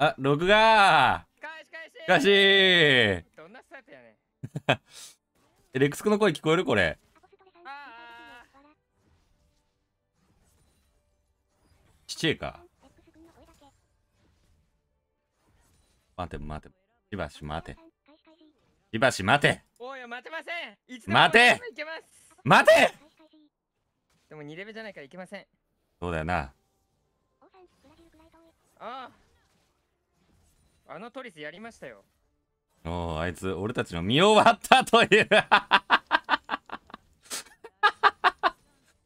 あ、録画返し返しどんなスタイプやね レックスクの声聞こえるこれ。ちっちゃか。待て待て。しばし待て。しばし待て。おい待てません待て待てでも2レベルじゃないからいけません。そうだよな。ああ。あのトリスやりましたよおおあいつ俺たちの見終わったという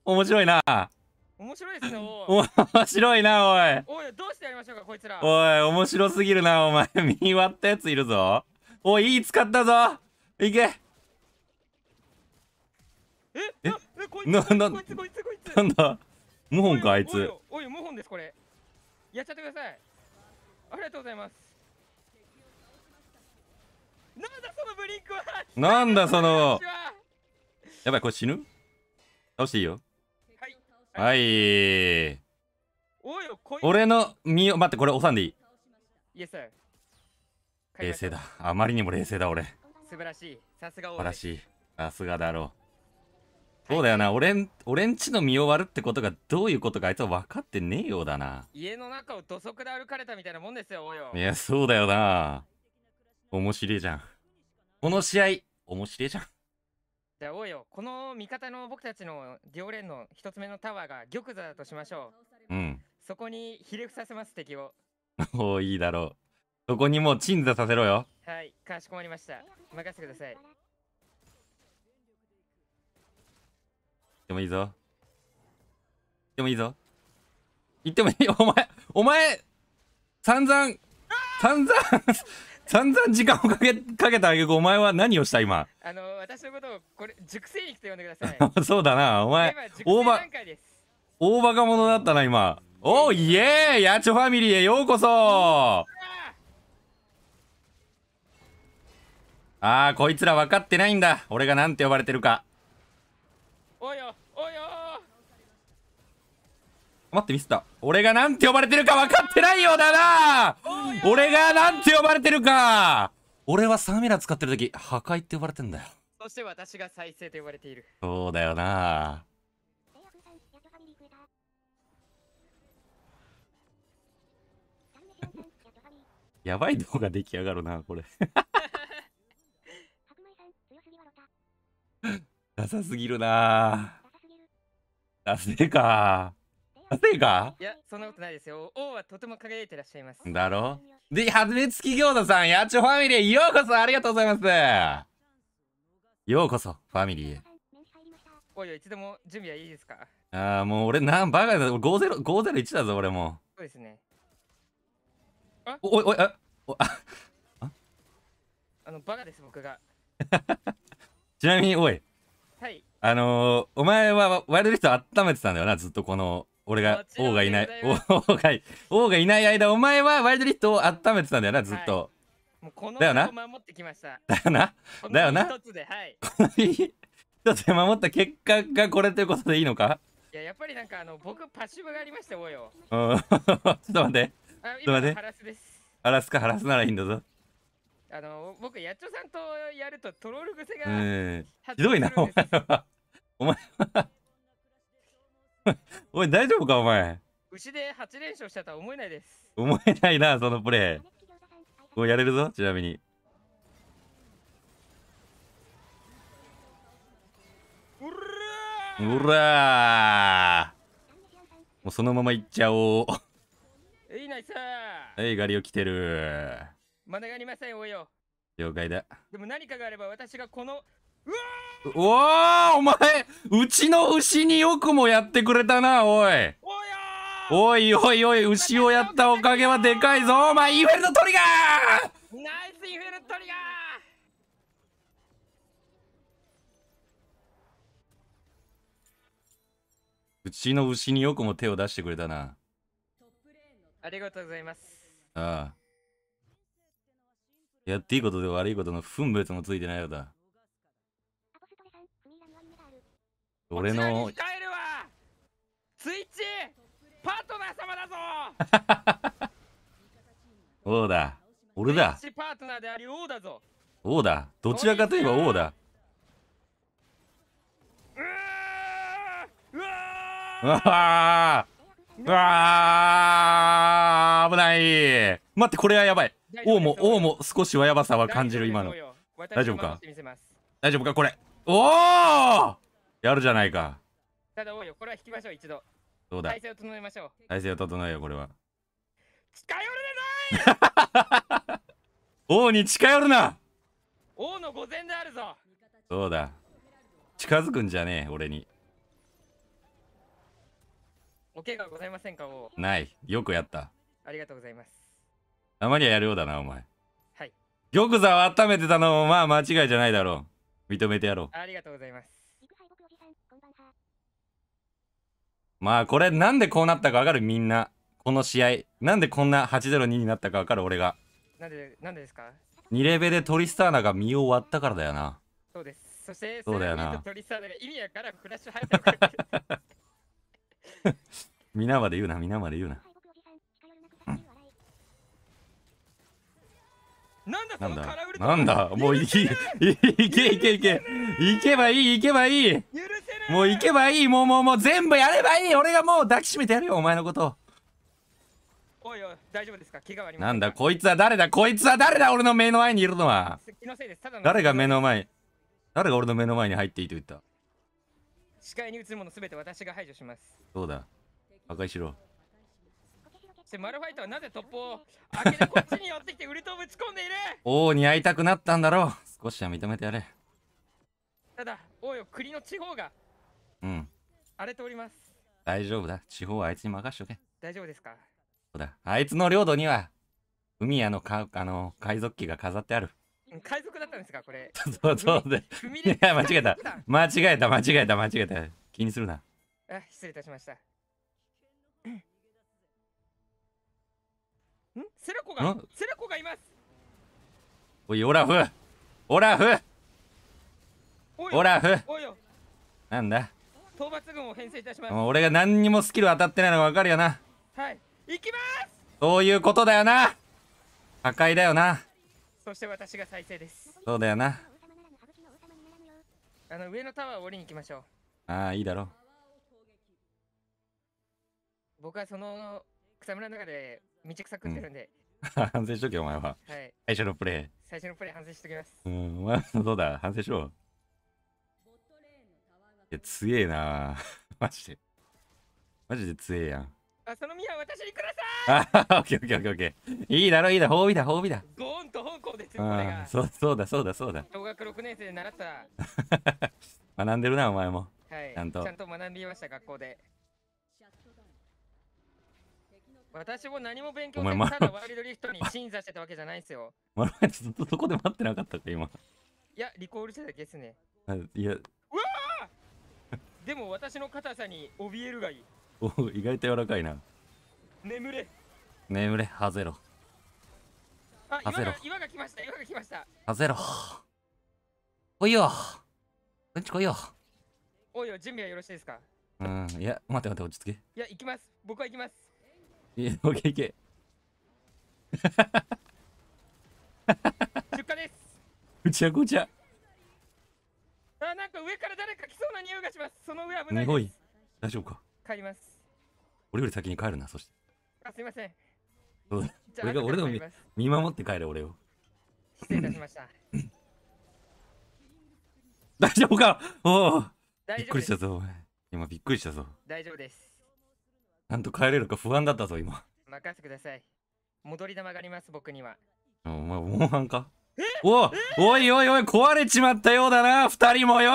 面白いな面白いですねお面白いなおいおいどうしてやりましょうかこいつらおい面白すぎるなお前見終わったやついるぞおいいい使ったぞいけええななこいつこいつこいつなんだ無本かあいつおい無本ですこれやっちゃってくださいありがとうございますなんだそのブリンクはなんだそのやばいこれ死ぬ倒していいよはい、俺の身を待ってこれおさんでいい冷静だあまりにも冷静だ俺素晴らしいさすが素晴らしいさすがだろうそうだよな俺俺んちの身を割るってことがどういうことかあいつは分かってねえようだな家の中を土足で歩かれたみたいなもんですよおよいやそうだよな面白いじゃん。この試合、面白いじゃん。じゃあ、おうよ。この味方の僕たちのディオレンの一つ目のタワーが玉座だとしましょう。うん。そこにひれ伏させます、敵を。おお、いいだろう。そこにもう鎮座させろよ。はい、かしこまりました。任せてください。でもいいぞ。でもいいぞ。言ってもいいお前、お前、散々、散々散々時間をかけかけたあげくお前は何をした今あの私のことをこれ熟成肉と呼んでください そうだなお前大バ大バカ者だったな今おいえー、チョファミリーへようこそああこいつら分かってないんだ俺がなんて呼ばれてるかおいよ待ってミスった俺がなんて呼ばれてるか分かってないようだな俺がなんて呼ばれてるか俺はサミラ使ってる時破壊って呼ばれてんだよそして私が再生と呼ばれているそうだよな やばい動画出来上がるなこれ ダサすぎるなダるかせ生かいや、そんなことないですよ。王はとても輝いてらっしゃいます。だろで、はずめつき餃子さん、やちょファミリー、ようこそありがとうございます。ようこそ、ファミリー。おいおい、いつでも準備はいいですかああ、もう俺、なん、バカだ。50 501だぞ、俺も。そうですね。あおいおい、あ、おあ、あの、バカです、僕が。ちなみに、おい。はい。あのー、お前はワイルドリフト温めてたんだよな、ずっとこの俺が王がいない王が王がいない間お前はワイルドリストを温めてたんだよなずっと、はい、もうこのだよな守ってきましただよなだよな一つではいこの一つで守った結果がこれということでいいのかいややっぱりなんかあの僕パッシブがありましたおよ ちょっと待ってちょっと待ってハラスですハラスかハラスならいいんだぞあの僕やっちょさんとやるとトロール癖がひどいなお前はお前は おい、大丈夫か、お前。牛で8連勝したとはた思えないです。思えないな、そのプレイ。もうやれるぞ、ちなみに。うらもうそのままいっちゃおう。いいナイスえい、ガリオ来てる。まだがりません、およ。了解だ。でも何かがあれば私がこのおおお前うちの牛によくもやってくれたなおいおいおいおい牛をやったおかげはでかいぞお前イフェルトトリガーナイスイフェルトトリガーうちの牛によくも手を出してくれたなありがとうございますああやっていいことで悪いことの分別もついてないようだ俺のスイッチパートナー様だぞ 王だ俺だスイッチパートナーであり王だぞ王だどちらかといえば王だうわうわ危ない待ってこれはやばい王も王も少しはやばさは感じる今の大丈夫か大丈夫かこれおおやるじゃないか。ただおいよ。これは引きましょう、一度。どうだ体勢を整えましょう。体勢を整えよ、これは。近寄るない王に近寄るな王の御前であるぞそうだ。近づくんじゃねえ、俺に。お怪我ございませんか、王。ない。よくやった。ありがとうございます。たまにはやるようだな、お前。はい。玉座を温めてたのも、まあ間違いじゃないだろう。認めてやろう。ありがとうございます。まあこれなんでこうなったかわかるみんな。この試合。なんでこんな802になったかわかる俺が。なんで、なんでですか ?2 レベでトリスターナが身を割ったからだよな。そうです。そして、そうだよな。トリスターナが意味やからフラッシュ入っ 皆まで言うな、皆まで言うな。なんだなんだもういいいけいけいけいけばいいいけばいいもういけばいいもうもうもう全部やればいい俺がもう抱きしめてやるよお前のことおいおい大丈夫ですか怪我はありまなんだこいつは誰だこいつは誰だ俺の目の前にいるのは誰が目の前誰が俺の目の前に入っていいと言った視界に映るものすべて私が排除しますそうだ破壊しろしマルファイトはなぜトップを開けてこっちに寄ってきてウルトをぶち込んでいる 王に会いたくなったんだろう少しは認めてやれただ王よ国の地方がうん荒れております大丈夫だ地方はあいつに任しとけ大丈夫ですかそうだあいつの領土には海やのかあの海賊旗が飾ってある海賊だったんですかこれ そうそうでいや間違えた間違えた間違えた間違えた気にするなあ失礼いたしましたセラコがセラコがいますおいオラフオラフオラフなんだ討伐軍を編成いたします俺が何にもスキル当たってないのが分かるよなはい行きますそういうことだよな破壊だよなそして私が再生ですそうだよなあの上のタワーを降りに行きましょうああいいだろう僕はその草むらの中でめちゃ道草食ってるんで。反省しとけ、お前は。はい。最初のプレイ。最初のプレイ反省しときます。うん、お前はそうだ、反省しろ。いや、強えな マジで。マジで強えやん。あ、そのみは私にくださいあ、オッケーオッケーオッケーオッケー。いいだろ、いいだ、褒美だ、褒美だ。ゴーンと方向ですよ、これが。そうそうだ、そうだ、そうだ。小学6年生で習った。学んでるな、お前も。はい。ちゃんと。ちゃんと学びました、学校で。私も何も勉強せず、ただワイルドリフトに審査してたわけじゃないですよ。まるまずっとそこで待ってなかったか、今。いや、リコールしてたけですね。いや。うわでも私の硬さに怯えるがいい。お意外と柔らかいな。眠れ。眠れ、はぜろ。あ、はぜろ。岩が来ました、岩が来ました。はぜろ。来いよ。こっち来いよ。おいよ、準備はよろしいですかうん、いや、待って待って、落ち着け。いや、行きます。僕は行きます。いや、オッケーいけ。出荷です。ぐちゃぐちゃ。あ、なんか上から誰か来そうな匂いがします。その上危ないです。い大丈夫か。帰ります。俺より先に帰るな、そして。あ、すみません。俺が俺でも見守って帰れ、俺を。失礼いたしました。大丈夫かおおびっくりしたぞ、今びっくりしたぞ。大丈夫です。なんと帰れるか不安だったぞ、今。任せてください。戻り玉があります、僕には。お前、モンハンかおおいおいおい、壊れちまったようだな、二人もよ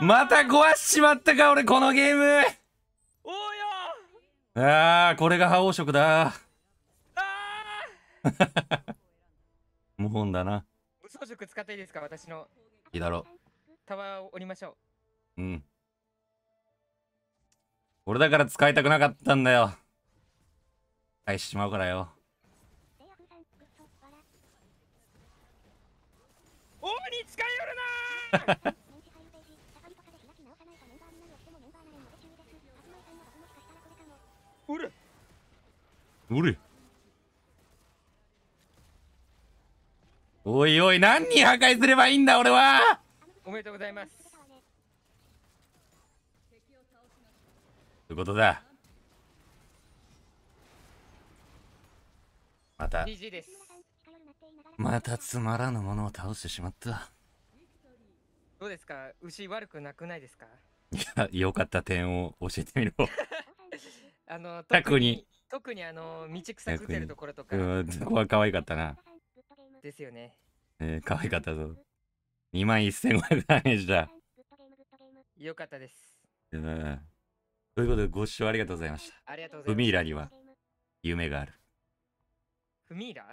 また壊しちまったか、俺、このゲームおーよああ、これが覇王色だ。ああ謀反だな。武装色使っていいですか、私の。いいだろう。タワーを降りましょう。うん。俺だから使いたくなかったんだよ。返ししまうからよ。王に近寄るなおいおい何に破壊すればいいんだ俺はおめでとうございますということだまたまたつまらぬものを倒してしまったどうですか牛悪くなくないですかいや良かった点を教えてみろ あの特に特にあの道草食ってるところとかそこは可愛かったなですよねえー、可愛かったぞ2万1500ダメージだよかったです、ということで、ご視聴ありがとうございました。ありがとうございます。フミーラには夢がある。フミーラ